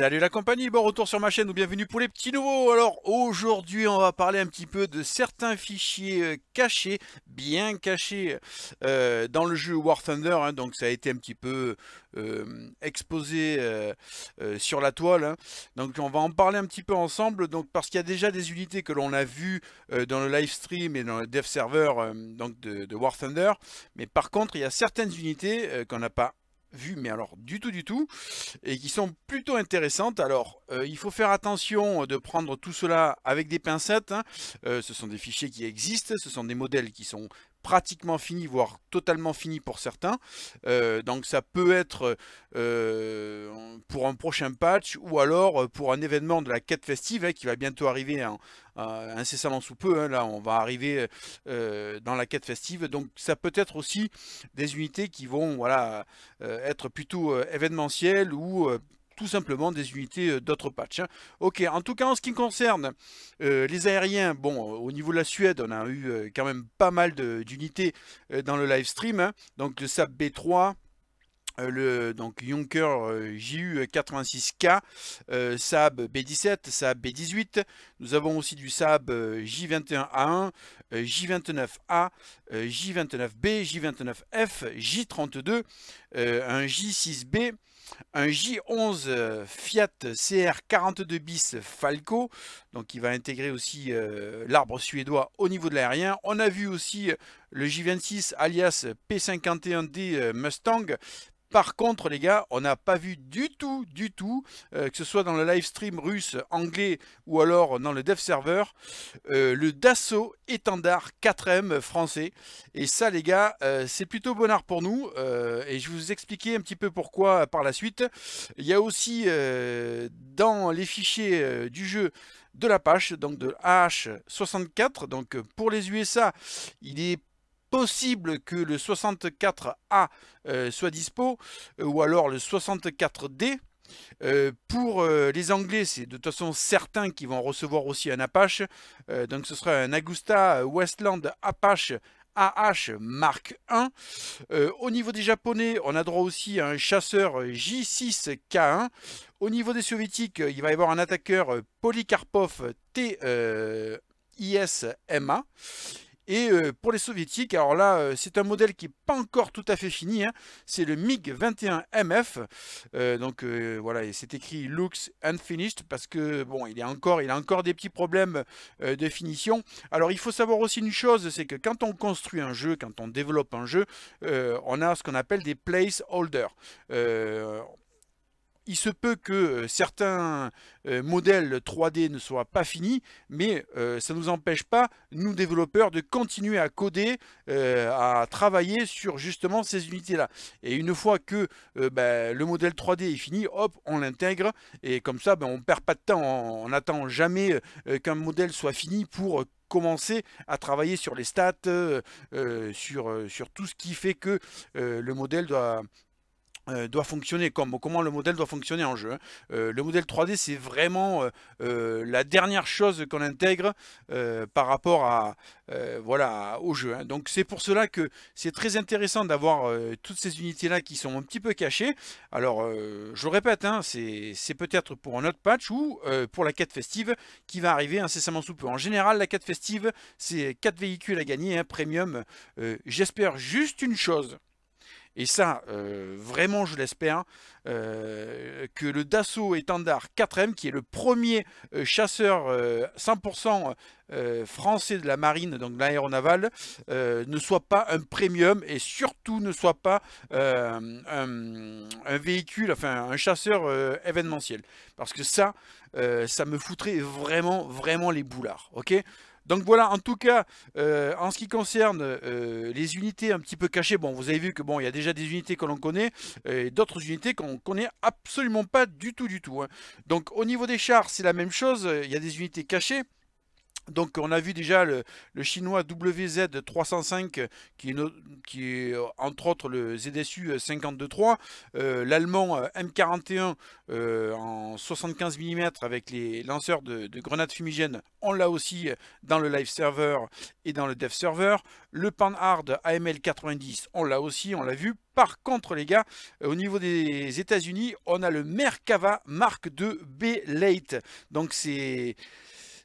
Salut la compagnie, bon retour sur ma chaîne ou bienvenue pour les petits nouveaux. Alors aujourd'hui on va parler un petit peu de certains fichiers euh, cachés, bien cachés euh, dans le jeu War Thunder. Hein. donc ça a été un petit peu euh, exposé sur la toile. Hein. Donc on va en parler un petit peu ensemble. Donc parce qu'il y a déjà des unités que l'on a vues dans le live stream et dans le dev server donc de, de, War Thunder. Mais par contre il y a certaines unités qu'on n'a pas vu mais alors du tout du tout, et qui sont plutôt intéressantes. Alors, euh, il faut faire attention de prendre tout cela avec des pincettes. Hein. Euh, ce sont des fichiers qui existent, ce sont des modèles qui sont pratiquement fini, voire totalement fini pour certains. Euh, donc ça peut être euh, pour un prochain patch ou alors euh, pour un événement de la quête festive hein, qui va bientôt arriver hein, incessamment sous peu. Hein. là, on va arriver dans la quête festive. Donc ça peut être aussi des unités qui vont voilà, être plutôt événementielles ou tout simplement des unités euh, d'autres patchs. Hein. Ok, en tout cas en ce qui concerne euh, les aériens, bon, euh, au niveau de la Suède, on a eu quand même pas mal d'unités dans le live stream. Hein. donc le SAP B3, le donc Junker JU86K, sab B17, Saab B18. Nous avons aussi du Saab J21A1, J29A, J29B, J29F, J32, un J6B un J11 euh, Fiat CR 42 bis Falco, donc qui va intégrer aussi euh, l'arbre suédois au niveau de l'aérien. On a vu aussi euh, le J26 alias P51D Mustang par contre, les gars, on n'a pas vu du tout, du tout, euh, que ce soit dans le live stream russe, anglais ou alors dans le dev server, euh, le Dassault étendard 4M français. Et ça, les gars, euh, c'est plutôt bonnard pour nous. et je vais vous expliquer un petit peu pourquoi par la suite. Il y a aussi dans les fichiers du jeu de la page donc de h 64 Donc pour les USA, il est possible que le 64A euh, soit dispo, euh, ou alors le 64D. Euh, pour les Anglais, c'est de toute façon certains qui vont recevoir aussi un Apache. donc ce sera un Agusta Westland Apache AH Mark 1. au niveau des Japonais, on a droit aussi à un chasseur J6K1. Au niveau des Soviétiques, il va y avoir un attaqueur Polikarpov TISMA. Et euh, pour les soviétiques, alors là, euh, c'est un modèle qui n'est pas encore tout à fait fini. Hein. C'est le MiG-21MF. Euh, donc voilà, et c'est écrit Looks Unfinished parce que bon, il, est encore, il a encore des petits problèmes de finition. Alors il faut savoir aussi une chose, c'est que quand on construit un jeu, quand on développe un jeu, on a ce qu'on appelle des placeholders il se peut que euh, certains euh, modèles 3D ne soient pas finis, mais euh, ça ne nous empêche pas, nous développeurs, de continuer à coder, à travailler sur justement ces unités-là. Et une fois que bah, le modèle 3D est fini, hop, on l'intègre, et comme ça, bah, on ne perd pas de temps, on n'attend jamais qu'un modèle soit fini pour commencer à travailler sur les stats, sur, tout ce qui fait que le modèle doit, euh, doit fonctionner, comme comment le modèle doit fonctionner en jeu. Hein. Euh, le modèle 3D, c'est vraiment euh, la dernière chose qu'on intègre par rapport à, voilà, au jeu. Hein. Donc c'est pour cela que c'est très intéressant d'avoir toutes ces unités-là qui sont un petit peu cachées. Alors, je le répète, hein, c'est peut-être pour un autre patch ou pour la quête festive qui va arriver incessamment sous peu. En général, la quête festive, c'est 4 véhicules à gagner, un premium. J'espère juste une chose, et ça, euh, vraiment, je l'espère, euh, que le Dassault Étendard 4M, qui est le premier euh, chasseur 100% français de la marine, donc de l'aéronavale, ne soit pas un premium et surtout ne soit pas un, véhicule, enfin un chasseur événementiel. Parce que ça, ça me foutrait vraiment, vraiment les boulards. ok donc voilà, en tout cas, euh, en ce qui concerne euh, les unités un petit peu cachées, bon, vous avez vu que bon, il y a déjà des unités que l'on connaît et d'autres unités qu'on connaît absolument pas du tout, du tout. Hein. Donc au niveau des chars, c'est la même chose. Il y a des unités cachées. Donc on a vu déjà le, chinois WZ305 qui est, qui est, euh, entre autres le ZSU 52.3, euh, euh, l'allemand M41 en 75 mm avec les lanceurs de, grenades fumigènes, on l'a aussi dans le live server et dans le dev server, le Panhard AML 90, on l'a aussi, on l'a vu. Par contre les gars, au niveau des États-Unis, on a le Merkava Mark II B Late. Donc c'est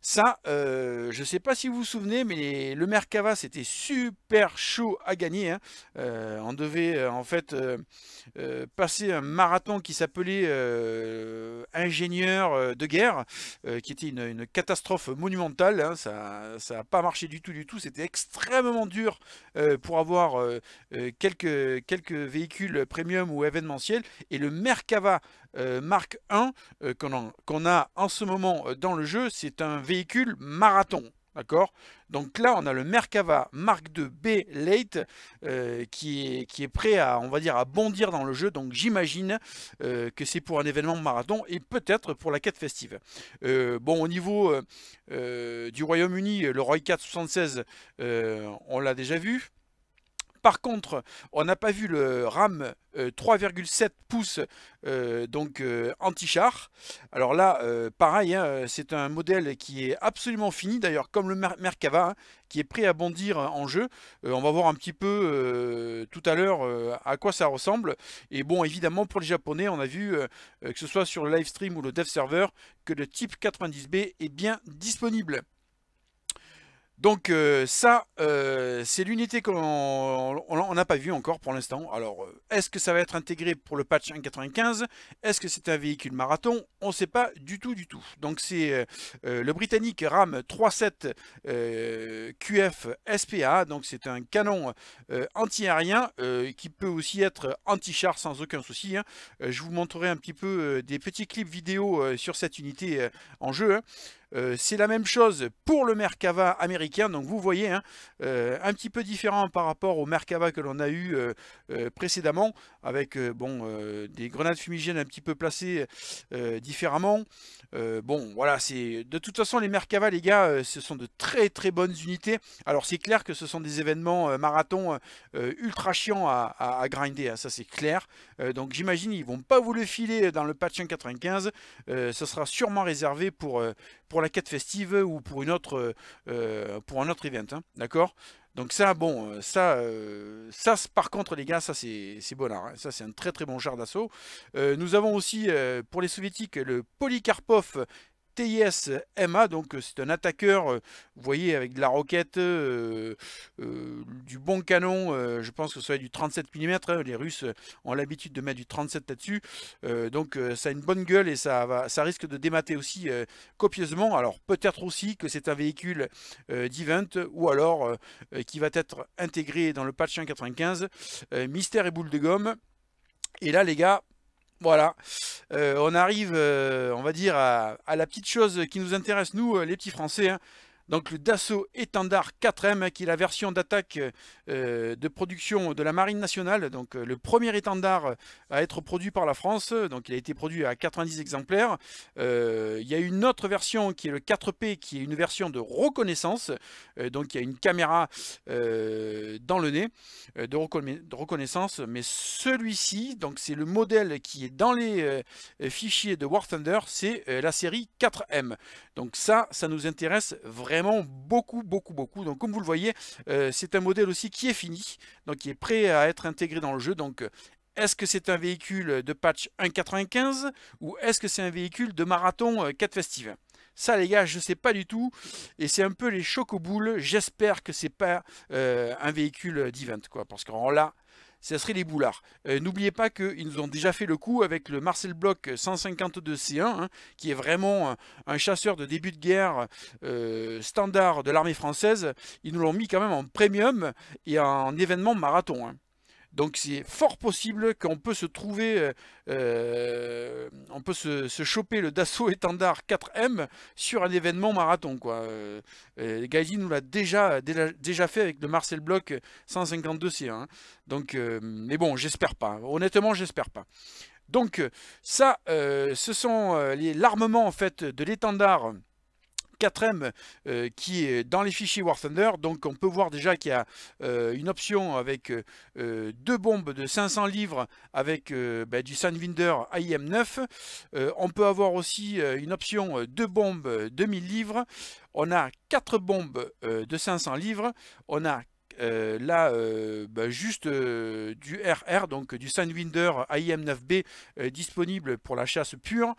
ça, euh, je ne sais pas si vous vous souvenez, mais le Mercava, c'était super chaud à gagner. Hein. Euh, on devait euh, en fait passer un marathon qui s'appelait Ingénieur de guerre, qui était une, catastrophe monumentale. Hein. Ça n'a pas marché du tout, du tout. C'était extrêmement dur pour avoir quelques, quelques véhicules premium ou événementiels. Et le Mercava euh, Mark 1 euh, qu'on a en ce moment euh, dans le jeu, c'est un véhicule marathon. D'accord Donc là, on a le Merkava Mark 2 B Late qui, est, prêt à, on va dire, à bondir dans le jeu. Donc j'imagine que c'est pour un événement marathon et peut-être pour la quête festive. bon, au niveau du Royaume-Uni, le Roy 476, on l'a déjà vu. Par contre, on n'a pas vu le RAM 3,7 euh, pouces euh, donc euh, anti-char. Alors là, pareil, hein, c'est un modèle qui est absolument fini, d'ailleurs comme le Merkava, hein, qui est prêt à bondir en jeu. on va voir un petit peu tout à l'heure à quoi ça ressemble. Et bon, évidemment, pour les Japonais, on a vu, que ce soit sur le live stream ou le dev server, que le type 90B est bien disponible. Donc euh, ça, euh, c'est l'unité qu'on n'a pas vue encore pour l'instant. Alors, euh, est-ce que ça va être intégré pour le patch 1.95 Est-ce que c'est un véhicule marathon On ne sait pas du tout, du tout. Donc c'est le Britannique RAM 3.7 QF SPA. Donc c'est un canon anti-aérien qui peut aussi être anti-char sans aucun souci. Hein. je vous montrerai un petit peu des petits clips vidéo sur cette unité en jeu. Hein. Euh, c'est la même chose pour le Merkava américain. Donc vous voyez, hein, euh, un petit peu différent par rapport au Merkava que l'on a eu euh, précédemment, avec bon, des grenades fumigènes un petit peu placées différemment. bon, voilà, c'est de toute façon les Merkava, les gars, ce sont de très très bonnes unités. Alors c'est clair que ce sont des événements marathon ultra chiants à, grinder, hein, ça c'est clair. donc j'imagine ils vont pas vous le filer dans le patch 1.95. 95. ça sera sûrement réservé pour, pour la quête festive ou pour, une autre, euh, pour un autre event. Hein. D'accord donc ça, bon, euh, ça, euh, ça par contre les gars, ça c'est bon hein. ça c'est un très très bon char d'assaut. nous avons aussi pour les soviétiques le Polikarpov TIS euh, MA, donc euh, c'est un attaqueur, euh, vous voyez, avec de la roquette, du bon canon, je pense que ce soit du 37 mm, hein, les Russes ont l'habitude de mettre du 37 là-dessus, donc ça a une bonne gueule et ça, va, ça risque de démater aussi copieusement, alors peut-être aussi que c'est un véhicule d'event ou alors qui va être intégré dans le patch 1.95, mystère et boule de gomme, et là les gars, voilà, euh, on arrive, euh, on va dire, à, la petite chose qui nous intéresse, nous, euh, les petits Français. Hein. Donc le Dassault Étendard 4M, qui est la version d'attaque euh, de production de la Marine nationale, donc euh, le premier étendard à être produit par la France, donc il a été produit à 90 exemplaires. Euh, il y a une autre version qui est le 4P, qui est une version de reconnaissance, donc il y a une caméra dans le nez de, reconnaissance, mais celui-ci, donc c'est le modèle qui est dans les fichiers de War Thunder, c'est la série 4M. Donc ça, ça nous intéresse vraiment beaucoup, beaucoup, beaucoup. Donc comme vous le voyez, euh, c'est un modèle aussi qui est fini, donc qui est prêt à être intégré dans le jeu. Donc euh, est-ce que c'est un véhicule de patch 1.95 ou est-ce que c'est un véhicule de marathon 4 euh, festive ça les gars, je sais pas du tout. Et c'est un peu les chocs aux boules. J'espère que c'est pas un véhicule d'event, quoi. Parce qu'en là ce serait les boulards. Euh, n'oubliez pas qu'ils nous ont déjà fait le coup avec le Marcel Bloch 152C1, hein, qui est vraiment un, chasseur de début de guerre euh, standard de l'armée française. Ils nous l'ont mis quand même en premium et en événement marathon. Hein. Donc c'est fort possible qu'on peut se trouver, euh, euh, on peut se, choper le Dassault Étendard 4M sur un événement marathon. Quoi. Euh, euh nous l'a déjà, déjà, fait avec le Marcel Bloch 152 c hein. Donc, mais bon, j'espère pas. Honnêtement, j'espère pas. Donc ça, ce sont l'armement en fait de l'étendard 4M euh, qui est dans les fichiers War Thunder. Donc on peut voir déjà qu'il y a euh, une option avec euh, deux bombes de 500 livres avec ben, du Sandwinder AIM-9. on peut avoir aussi une option deux bombes 2000 livres. On a quatre bombes de 500 livres. On a euh, là, euh, bah, juste euh, du RR, donc du Sandwinder AIM-9B disponible pour la chasse pure.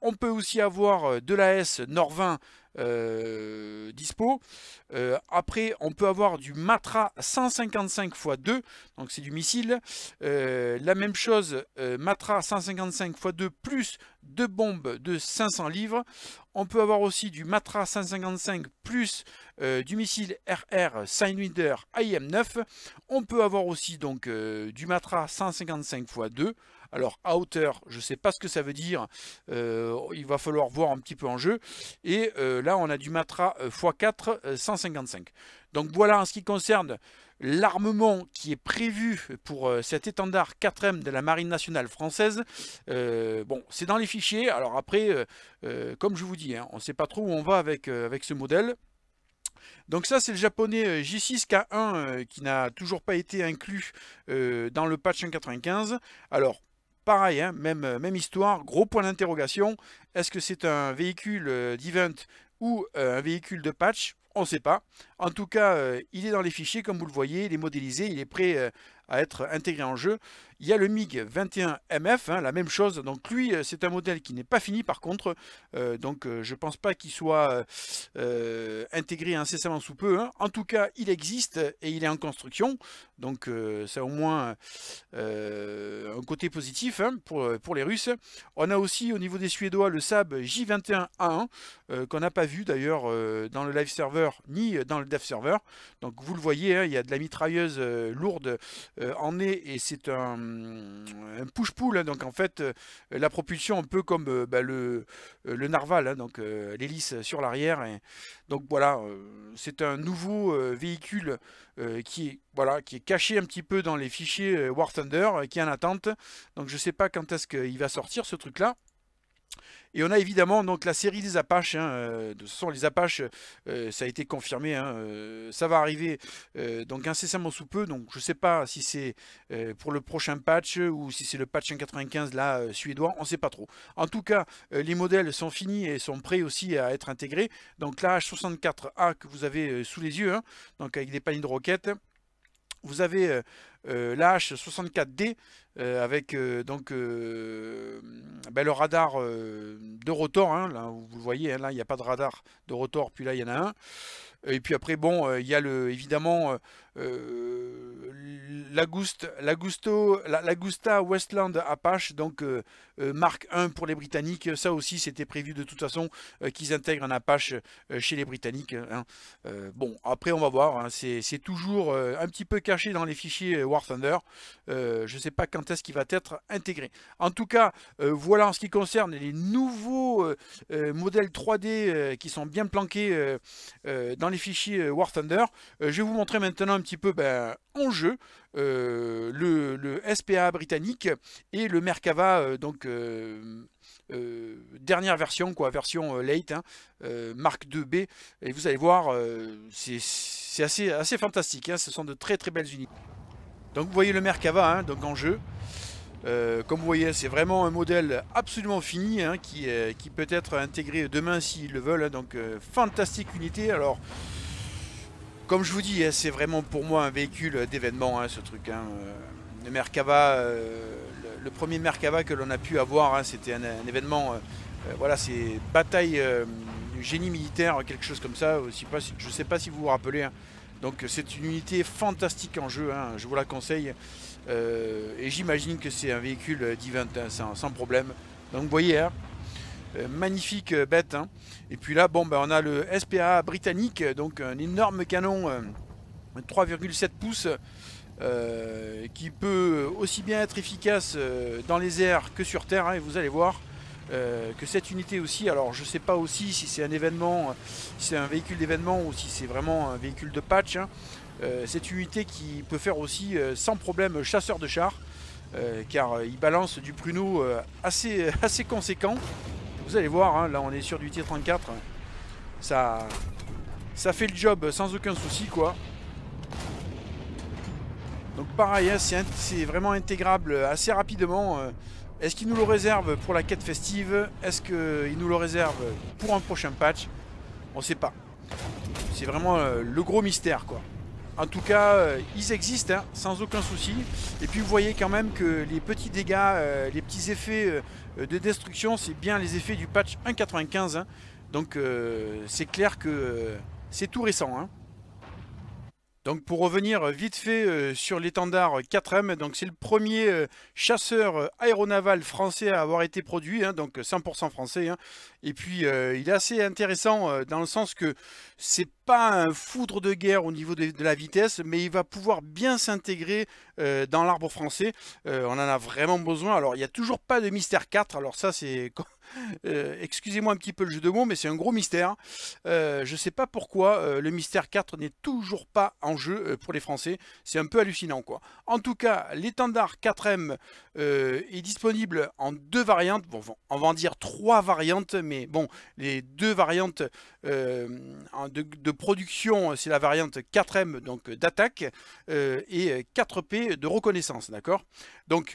on peut aussi avoir de la S Norvin euh, dispo. Euh, après, on peut avoir du Matra 155 x 2, donc c'est du missile. Euh, la même chose, Matra 155 x 2 plus deux bombes de 500 livres. On peut avoir aussi du Matra 155 plus du missile RR Sidewinder IM-9. On peut avoir aussi donc du Matra 155 x 2. Alors à hauteur, je ne sais pas ce que ça veut dire. Euh, il va falloir voir un petit peu en jeu. Et euh, là, on a du Matra x4 euh, 155. Donc voilà en ce qui concerne l'armement qui est prévu pour cet étendard 4M de la Marine Nationale Française, bon, c'est dans les fichiers. Alors après, comme je vous dis, hein, on ne sait pas trop où on va avec, avec ce modèle. Donc ça, c'est le japonais J6K1 qui n'a toujours pas été inclus dans le patch 195. Alors, pareil, hein, même, euh, même histoire, gros point d'interrogation. Est-ce que c'est un véhicule euh, d'event ou euh, un véhicule de patch On ne sait pas. En tout cas, il est dans les fichiers, comme vous le voyez, il est modélisé, il est prêt à être intégré en jeu. Il y a le MiG 21MF, hein, la même chose. Donc lui, euh, c'est un modèle qui n'est pas fini par contre. Euh, donc euh, je ne pense pas qu'il soit intégré incessamment sous peu. Hein. En tout cas, il existe et il est en construction. Donc c'est au moins un côté positif hein, pour, pour les Russes. On a aussi au niveau des Suédois le Sab J21A1 qu'on n'a pas vu d'ailleurs dans le live server ni dans le dev server. Donc vous le voyez, il y a de la mitrailleuse lourde euh, en est, et c'est un, mm, push-pull, hein. donc en fait, euh, la propulsion un peu comme euh, bah, le, narval, hein. donc l'hélice sur l'arrière, donc voilà, c'est un nouveau véhicule qui est voilà, qui est caché un petit peu dans les fichiers War Thunder, qui est en attente. Donc je ne sais pas quand est-ce qu'il va sortir ce truc-là. Et on a évidemment donc la série des Apaches. Hein, euh, de toute façon, les Apaches, euh, ça a été confirmé. Hein, euh, ça va arriver donc incessamment sous peu. Donc je ne sais pas si c'est pour le prochain patch ou si c'est le patch 1.95 là suédois. On ne sait pas trop. En tout cas, les modèles sont finis et sont prêts aussi à être intégrés. Donc la H64A que vous avez sous les yeux, hein, donc avec des paniers de roquettes. Vous avez la H64D euh, avec euh, donc euh, mmh, ben, le radar de rotor, hein, là, vous le voyez, hein, là il n'y a pas de radar de rotor, puis là il y en a un. Et puis après, bon, il y a le, évidemment la Lagusto, Lagusta Westland Apache, donc euh, euh, marque 1 pour les Britanniques. Ça aussi, c'était prévu de toute façon euh, qu'ils intègrent un Apache chez les Britanniques. Hein. bon, après, on va voir. Hein. C'est toujours un petit peu caché dans les fichiers War Thunder. je ne sais pas quand est-ce qu'il va être intégré. En tout cas, voilà en ce qui concerne les nouveaux modèles 3D qui sont bien planqués dans les fichiers War Thunder. je vais vous montrer maintenant un petit peu ben, jeu euh, le, SPA britannique et le Merkava, euh, donc euh, dernière version, quoi, version late, hein, marque 2B. Et vous allez voir, c'est assez, assez fantastique, hein, ce sont de très très belles unités. Donc vous voyez le Merkava hein, donc en jeu. comme vous voyez, c'est vraiment un modèle absolument fini hein, qui, qui, peut être intégré demain s'ils le veulent. donc, fantastique unité. Alors, comme je vous dis, hein, c'est vraiment pour moi un véhicule d'événement, hein, ce truc. Hein. Euh, le Merkava, euh, le, premier Merkava que l'on a pu avoir, c'était un, événement. Euh, voilà, c'est bataille du génie militaire, quelque chose comme ça. je ne sais pas si vous vous rappelez. Donc c'est une unité fantastique en jeu, je vous la conseille. et j'imagine que c'est un véhicule d'Event sans, sans, problème. Donc vous voyez, euh, magnifique euh, bête. Hein. Et puis là, bon, ben, on a le SPA britannique, donc un énorme canon 3,7 euh, pouces. qui peut aussi bien être efficace dans les airs que sur terre, hein, et vous allez voir que cette unité aussi, alors je ne sais pas aussi si c'est un événement, si c'est un véhicule d'événement ou si c'est vraiment un véhicule de patch, hein. cette unité qui peut faire aussi sans problème chasseur de char, car il balance du pruneau assez, assez conséquent. Vous allez voir, hein, là on est sur du T34. Ça, ça fait le job sans aucun souci quoi. Donc pareil, hein, c'est vraiment intégrable assez rapidement. Euh. Est-ce qu'il nous le réserve pour la quête festive Est-ce qu'il nous le réserve pour un prochain patch On sait pas. C'est vraiment euh, le gros mystère quoi. En tout cas, euh, ils existent hein, sans aucun souci. Et puis vous voyez quand même que les petits dégâts, euh, les petits effets euh, de destruction, c'est bien les effets du patch 1.95. Hein. Donc c'est clair que c'est tout récent. Hein. Donc pour revenir vite fait sur l'étendard 4M, donc c'est le premier chasseur aéronaval français à avoir été produit, donc 100% français. Et puis il est assez intéressant dans le sens que c'est pas un foudre de guerre au niveau de, la vitesse, mais il va pouvoir bien s'intégrer euh, dans l'arbre français. Euh, on en a vraiment besoin. Alors, il n'y a toujours pas de mystère 4. Alors ça, c'est... Euh, Excusez-moi un petit peu le jeu de mots, mais c'est un gros mystère. Euh, je sais pas pourquoi le mystère 4 n'est toujours pas en jeu pour les Français. C'est un peu hallucinant, quoi. En tout cas, l'étendard 4M est disponible en deux variantes. Bon, on va en dire trois variantes, mais bon, les deux variantes de production, euh, c'est la variante 4M donc euh, d'attaque euh, et 4P de reconnaissance, d'accord Donc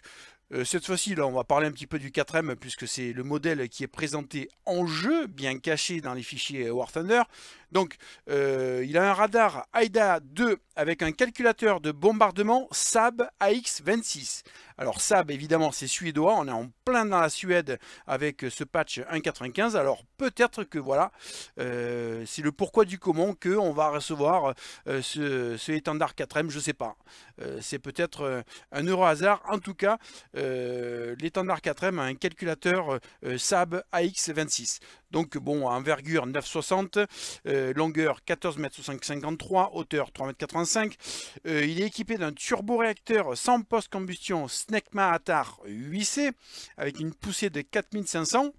cette fois-ci, là, on va parler un petit peu du 4M puisque c'est le modèle qui est présenté en jeu, bien caché dans les fichiers War Thunder. Donc, euh, il a un radar AIDA-2 avec un calculateur de bombardement SAB AX-26. Alors SAB, évidemment, c'est suédois. On est en plein dans la Suède avec ce patch 1.95. Alors peut-être que, voilà, euh, c'est le pourquoi du comment qu'on va recevoir euh, ce, étendard 4M, je ne sais pas. c'est peut-être un heureux hasard. En tout cas, l'étendard 4M a un calculateur SAB AX-26. Donc, bon, envergure 960, euh, longueur 14 m 53, hauteur 3 m 85. il est équipé d'un turboréacteur sans post-combustion SNECMA ATAR 8C avec une poussée de 4500.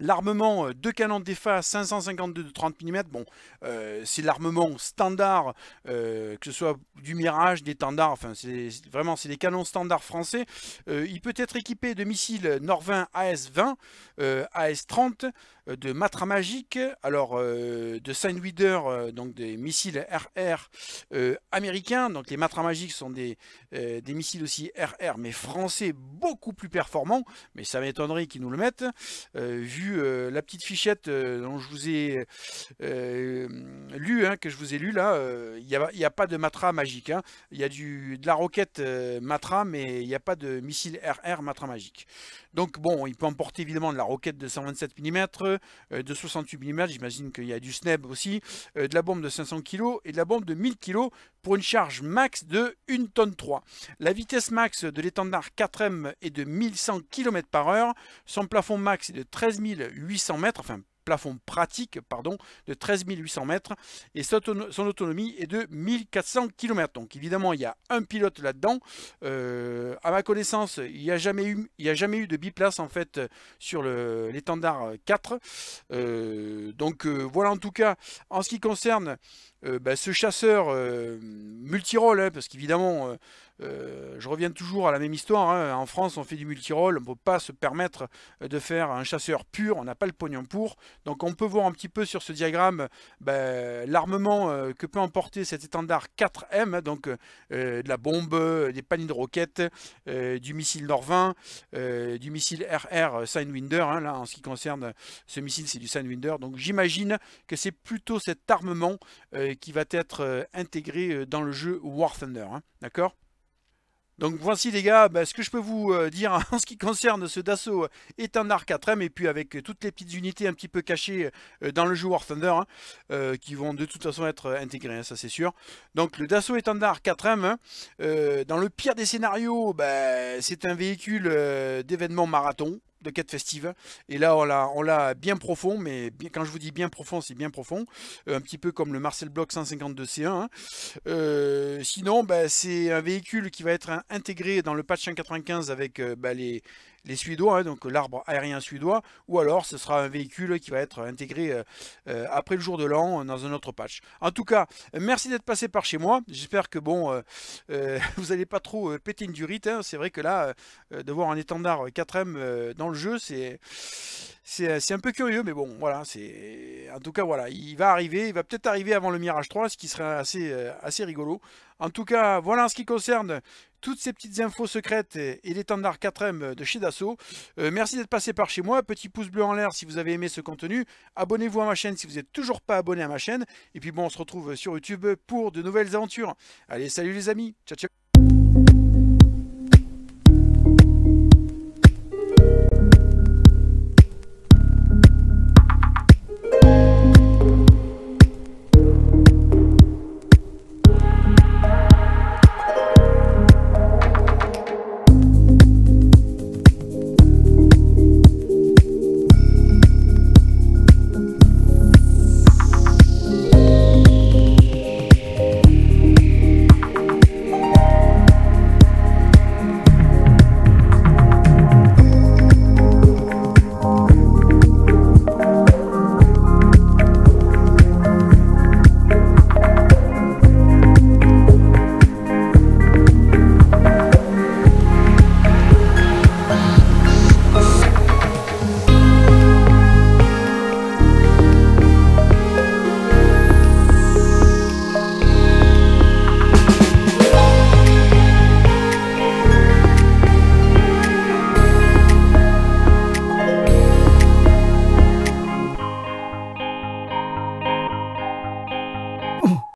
L'armement, euh, deux canons fa 552 de 30 mm, bon, euh, c'est l'armement standard, euh, que ce soit du Mirage, des standards, enfin, c'est vraiment, c'est des canons standards français. il peut être équipé de missiles Norvin AS-20, AS-30, de Matra Magique, alors de Signweeder, donc des missiles RR, américains, donc les Matra Magiques sont des, euh, missiles aussi RR, mais français, beaucoup plus performants, mais ça m'étonnerait qu'ils nous le mettent, euh, vu euh, la petite fichette dont je vous ai lu, hein, que je vous ai lu là, il n'y a, pas de Matra Magique, hein. il y a du, de la roquette Matra, mais il n'y a pas de missile RR Matra Magique. Donc bon, il peut emporter évidemment de la roquette de 127 mm, euh, de 68 mm, j'imagine qu'il y a du sneb aussi, euh, de la bombe de 500 kg et de la bombe de 1000 kg pour une charge max de 1 tonne 3. La vitesse max de l'étendard 4M est de 1100 km par heure, son plafond max est de 13 800 mètres, enfin plafond pratique pardon, de 13 800 mètres et son autonomie est de 1400 km. Donc évidemment, il y a un pilote là-dedans. Euh, à ma connaissance, il n'y a, jamais eu, a jamais eu de biplace en fait sur l'étendard 4. Euh, donc euh, voilà en tout cas, en ce qui concerne euh, bah, ce chasseur euh, hein, parce qu'évidemment, euh, euh, je reviens toujours à la même histoire, hein. en France on fait du multirole, on ne peut pas se permettre de faire un chasseur pur, on n'a pas le pognon pour, donc on peut voir un petit peu sur ce diagramme bah, l'armement que peut emporter cet étendard 4M, hein, donc de la bombe, des paniers de roquettes, du missile Norvin, du missile RR Sidewinder, là en ce qui concerne ce missile c'est du Sidewinder, donc j'imagine que c'est plutôt cet armement euh, qui va être euh, intégré euh, dans le jeu War Thunder. Hein. D'accord donc voici les gars, bah, ce que je peux vous dire en ce qui concerne ce Dassault est 4M et puis avec toutes les petites unités un petit peu cachées dans le jeu War Thunder hein, qui vont de toute façon être intégrées, hein, ça c'est sûr. Donc le Dassault est 4M, dans le pire des scénarios, bah, c'est un véhicule d'événement marathon, de quête festive. Et là, on l'a, on l'a bien profond, mais quand je vous dis bien profond, c'est bien profond. Euh, un petit peu comme le Marcel Bloch 152C1. Hein. Euh, sinon, bah, c'est un véhicule qui va être intégré dans le patch 195 avec euh, bah, les, les Suédois, hein, donc l'arbre aérien suédois, ou alors ce sera un véhicule qui va être intégré euh, euh, après le jour de l'an dans un autre patch. En tout cas, merci d'être passé par chez moi. J'espère que bon, euh, vous n'allez pas trop péter une durite. Hein. C'est vrai que là, de voir un étendard 4M dans le jeu, c'est c'est un peu curieux, mais bon, voilà, c'est... En tout cas, voilà, il va arriver, il va peut-être arriver avant le Mirage 3, ce qui serait assez, assez rigolo. En tout cas, voilà en ce qui concerne toutes ces petites infos secrètes et, les l'étendard 4M euh, de chez Dassault. Euh, merci d'être passé par chez moi. Petit pouce bleu en l'air si vous avez aimé ce contenu. Abonnez-vous à ma chaîne si vous n'êtes toujours pas abonné à ma chaîne. Et puis bon, on se retrouve sur YouTube pour de nouvelles aventures. Allez, salut les amis. Ciao, ciao.